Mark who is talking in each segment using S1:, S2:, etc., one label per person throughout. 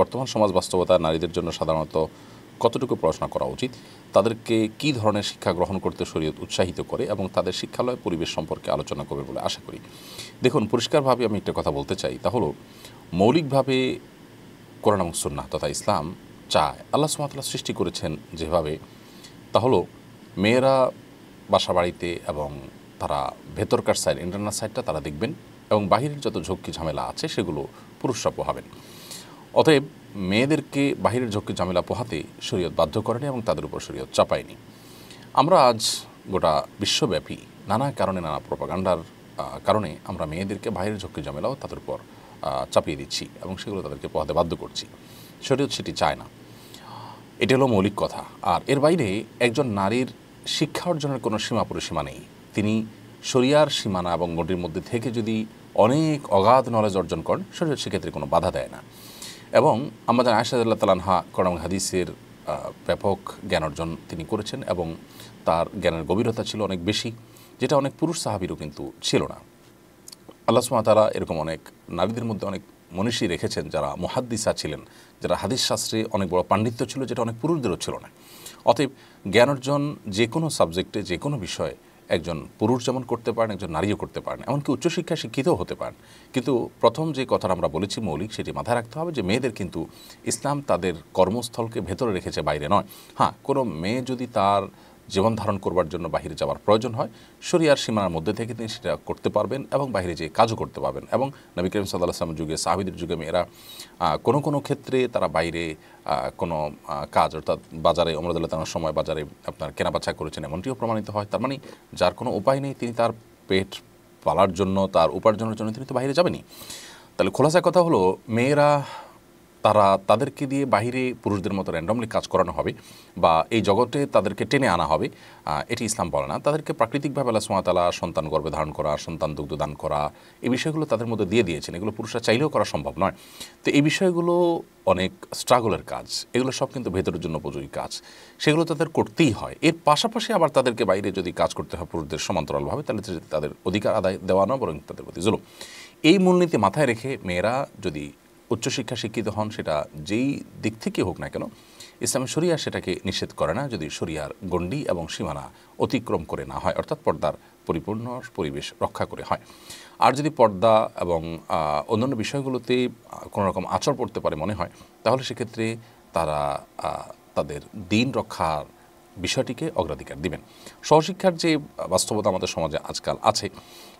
S1: বর্তমান সমাজ বাস্তবতা নারীদের জন্য সাধারণত কতটুকু পড়াশোনা করা উচিত তাদেরকে কি ধরনের শিক্ষা গ্রহণ করতে শরীয়ত উৎসাহিত করে এবং তাদের শিক্ষালয় পরিবেশ সম্পর্কে আলোচনা করবে বলে আশা করি দেখুন পরিষ্কারভাবে আমি একটা কথা বলতে চাই তা হলো মৌলিকভাবে করোনা এবং সুন্না তথা ইসলাম চায় আল্লাহ সুমাতলা সৃষ্টি করেছেন যেভাবে তা হলো মেয়েরা বাসা বাড়িতে এবং তারা ভেতরকার সাইড ইন্টারনাল সাইডটা তারা দেখবেন এবং বাহিরের যত ঝক্কি ঝামেলা আছে সেগুলো পুরুষরা পোহাবেন অতএব মেয়েদেরকে বাহিরের ঝোঁকে ঝামেলা পোহাতে শরীয়ত বাধ্য করেনি এবং তাদের উপর শরীয়ত চাপায়নি আমরা আজ গোটা বিশ্বব্যাপী নানা কারণে নানা প্রপাগান্ডার কারণে আমরা মেয়েদেরকে বাহিরের ঝোঁকে ঝামেলাও তাদের উপর চাপিয়ে দিচ্ছি এবং সেগুলো তাদেরকে পোহাতে বাধ্য করছি শরীয়ত সেটি চায় না এটি হলো মৌলিক কথা আর এর বাইরে একজন নারীর শিক্ষা অর্জনের কোনো সীমা পরিসীমা নেই তিনি শরিয়ার সীমানা এবং গণ্ডির মধ্যে থেকে যদি অনেক অগাধ নলেজ অর্জন করেন শরীয়ত সেক্ষেত্রে কোনো বাধা দেয় না এবং আমাদের আয়সাদুল্লাহ তালানহা করম হাদিসের ব্যাপক জ্ঞান অর্জন তিনি করেছেন এবং তার জ্ঞানের গভীরতা ছিল অনেক বেশি যেটা অনেক পুরুষ সাহাবিরও কিন্তু ছিল না আল্লাহ সুমাতারা এরকম অনেক নারীদের মধ্যে অনেক মনীষী রেখেছেন যারা মহাদ্দিসা ছিলেন যারা হাদিস শাস্ত্রে অনেক বড় পাণ্ডিত্য ছিল যেটা অনেক পুরুষদেরও ছিল না অতএব জ্ঞান অর্জন যে কোনো সাবজেক্টে যে কোনো বিষয়ে একজন পুরুষ যেমন করতে পারেন একজন নারীও করতে পারেন এমনকি উচ্চশিক্ষায় শিক্ষিতও হতে পারেন কিন্তু প্রথম যে কথাটা আমরা বলেছি মৌলিক সেটি মাথায় রাখতে হবে যে মেয়েদের কিন্তু ইসলাম তাদের কর্মস্থলকে ভেতরে রেখেছে বাইরে নয় হ্যাঁ কোনো মেয়ে যদি তার জীবন ধারণ করবার জন্য বাহিরে যাওয়ার প্রয়োজন হয় শরিয়ার সীমানার মধ্যে থেকে তিনি সেটা করতে পারবেন এবং বাহিরে যেয়ে কাজও করতে পারবেন এবং নবী করিম সাল্লাহ আসলাম যুগে সাহাবিদের যুগে মেয়েরা কোনো কোনো ক্ষেত্রে তারা বাইরে কোনো কাজ অর্থাৎ বাজারে অমরদুল্লাহ তানার সময় বাজারে আপনার কেনাবেচা করেছেন এমনটিও প্রমাণিত হয় তার মানে যার কোনো উপায় নেই তিনি তার পেট পালার জন্য তার উপার্জনের জন্য তিনি তো বাইরে যাবেনই তাহলে খোলাসার কথা হলো মেয়েরা তারা তাদেরকে দিয়ে বাহিরে পুরুষদের মতো র্যান্ডমলি কাজ করানো হবে বা এই জগতে তাদেরকে টেনে আনা হবে এটি ইসলাম বলে না তাদেরকে প্রাকৃতিকভাবে আল্লাহ সোমাতালা সন্তান গর্ভে ধারণ করা সন্তান দুগ্ধ দান করা এই বিষয়গুলো তাদের মধ্যে দিয়ে দিয়েছেন এগুলো পুরুষরা চাইলেও করা সম্ভব নয় তো এই বিষয়গুলো অনেক স্ট্রাগলের কাজ এগুলো সব কিন্তু ভেতরের জন্য উপযোগী কাজ সেগুলো তাদের করতেই হয় এর পাশাপাশি আবার তাদেরকে বাইরে যদি কাজ করতে হয় পুরুষদের সমান্তরালভাবে তাহলে তাদের অধিকার আদায় দেওয়া না বরং তাদের প্রতি জুলুম এই মূলনীতি মাথায় রেখে মেয়েরা যদি উচ্চশিক্ষা শিক্ষিত হন সেটা যেই দিক থেকে হোক না কেন ইসলামী শরিয়া সেটাকে নিষেধ করে না যদি শরিয়ার গণ্ডি এবং সীমানা অতিক্রম করে না হয় অর্থাৎ পর্দার পরিপূর্ণ পরিবেশ রক্ষা করে হয় আর যদি পর্দা এবং অন্যান্য বিষয়গুলোতে কোনো রকম আচর পড়তে পারে মনে হয় তাহলে সেক্ষেত্রে তারা তাদের দিন রক্ষার বিষয়টিকে অগ্রাধিকার দিবেন সহশিক্ষার যে বাস্তবতা আমাদের সমাজে আজকাল আছে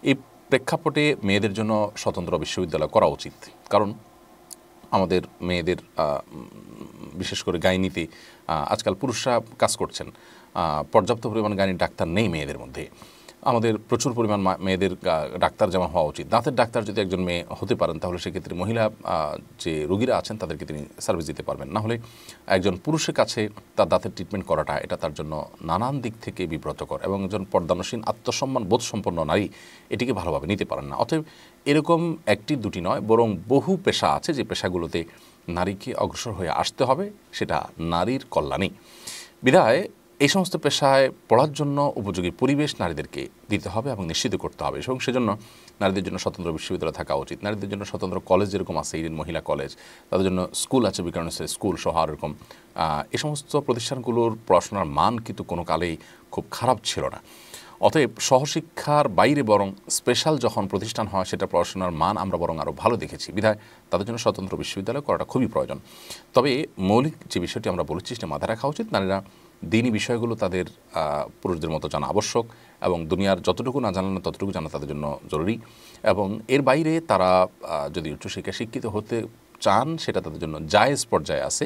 S1: এই প্রেক্ষাপটে মেয়েদের জন্য স্বতন্ত্র বিশ্ববিদ্যালয় করা উচিত কারণ আমাদের মেয়েদের বিশেষ করে গাইনিতে আজকাল পুরুষরা কাজ করছেন পর্যাপ্ত পরিমাণ গাইনি ডাক্তার নেই মেয়েদের মধ্যে আমাদের প্রচুর পরিমাণ মেয়েদের ডাক্তার যেমন হওয়া উচিত দাঁতের ডাক্তার যদি একজন মেয়ে হতে পারেন তাহলে সেক্ষেত্রে মহিলা যে রোগীরা আছেন তাদেরকে তিনি সার্ভিস দিতে পারবেন না হলে একজন পুরুষের কাছে তার দাঁতের ট্রিটমেন্ট করাটা এটা তার জন্য নানান দিক থেকে বিব্রতকর এবং একজন পর্দানসীন আত্মসম্মান বোধ সম্পন্ন নারী এটিকে ভালোভাবে নিতে পারেন না অতএব এরকম একটি দুটি নয় বরং বহু পেশা আছে যে পেশাগুলোতে নারীকে অগ্রসর হয়ে আসতে হবে সেটা নারীর কল্যাণেই বিধায় এই সমস্ত পেশায় পড়ার জন্য উপযোগী পরিবেশ নারীদেরকে দিতে হবে এবং নিশ্চিত করতে হবে এবং সেজন্য নারীদের জন্য স্বতন্ত্র বিশ্ববিদ্যালয় থাকা উচিত নারীদের জন্য স্বতন্ত্র কলেজ যেরকম আছে ইডেন মহিলা কলেজ তাদের জন্য স্কুল আছে বিকারণে স্কুল সহ এরকম এই সমস্ত প্রতিষ্ঠানগুলোর পড়াশোনার মান কিন্তু কোনো কালেই খুব খারাপ ছিল না অতএব সহশিক্ষার বাইরে বরং স্পেশাল যখন প্রতিষ্ঠান হয় সেটা পড়াশোনার মান আমরা বরং আরও ভালো দেখেছি বিধায় তাদের জন্য স্বতন্ত্র বিশ্ববিদ্যালয় করাটা খুবই প্রয়োজন তবে মৌলিক যে বিষয়টি আমরা বলেছি সেটা মাথায় রাখা উচিত নারীরা দিনই বিষয়গুলো তাদের পুরুষদের মতো জানা আবশ্যক এবং দুনিয়ার যতটুকু না জানানো ততটুকু জানা তাদের জন্য জরুরি এবং এর বাইরে তারা যদি উচ্চশিক্ষায় শিক্ষিত হতে চান সেটা তাদের জন্য জায়েজ পর্যায়ে আছে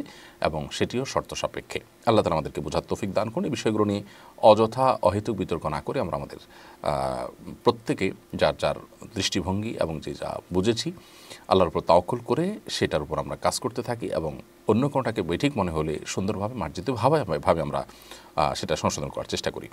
S1: এবং সেটিও শর্ত সাপেক্ষে আল্লাহ তালা আমাদেরকে বোঝার তৌফিক দান করুন এই বিষয়গুলো নিয়ে অযথা অহেতুক বিতর্ক না করে আমরা আমাদের প্রত্যেকে যার যার দৃষ্টিভঙ্গি এবং যে যা বুঝেছি আল্লাহর উপর তাওকল করে সেটার উপর আমরা কাজ করতে থাকি এবং অন্য কোনোটাকে বৈঠিক মনে হলে সুন্দরভাবে মার্জিত ভাবে ভাবে আমরা সেটা সংশোধন করার চেষ্টা করি